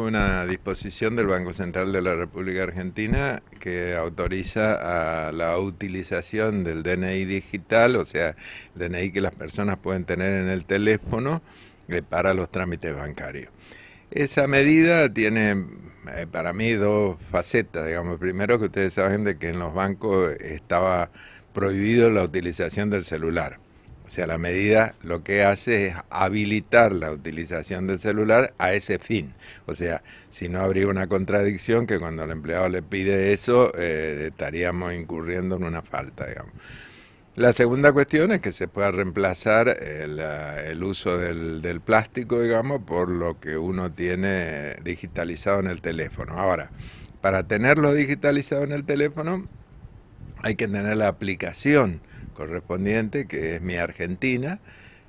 una disposición del Banco Central de la República Argentina que autoriza a la utilización del DNI digital, o sea, el DNI que las personas pueden tener en el teléfono eh, para los trámites bancarios. Esa medida tiene eh, para mí dos facetas, digamos. Primero que ustedes saben de que en los bancos estaba prohibido la utilización del celular. O sea, la medida lo que hace es habilitar la utilización del celular a ese fin. O sea, si no habría una contradicción que cuando el empleado le pide eso, eh, estaríamos incurriendo en una falta, digamos. La segunda cuestión es que se pueda reemplazar eh, el, uso del, del, plástico, digamos, por lo que uno tiene digitalizado en el teléfono. Ahora, para tenerlo digitalizado en el teléfono, hay que tener la aplicación correspondiente, que es Mi Argentina,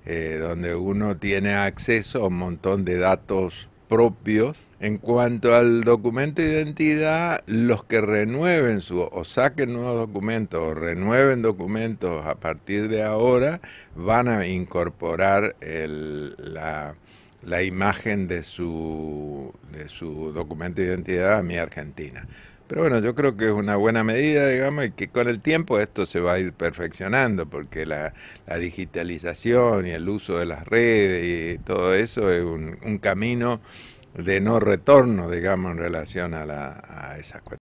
eh, donde uno tiene acceso a un montón de datos propios. En cuanto al documento de identidad, los que renueven su, o saquen nuevos documentos o renueven documentos a partir de ahora van a incorporar el, la la imagen de su, de su documento de identidad a mi Argentina. Pero bueno, yo creo que es una buena medida, digamos, y que con el tiempo esto se va a ir perfeccionando, porque la, digitalización y el uso de las redes y todo eso es un, camino de no retorno, digamos, en relación a, la, a esas cuestiones.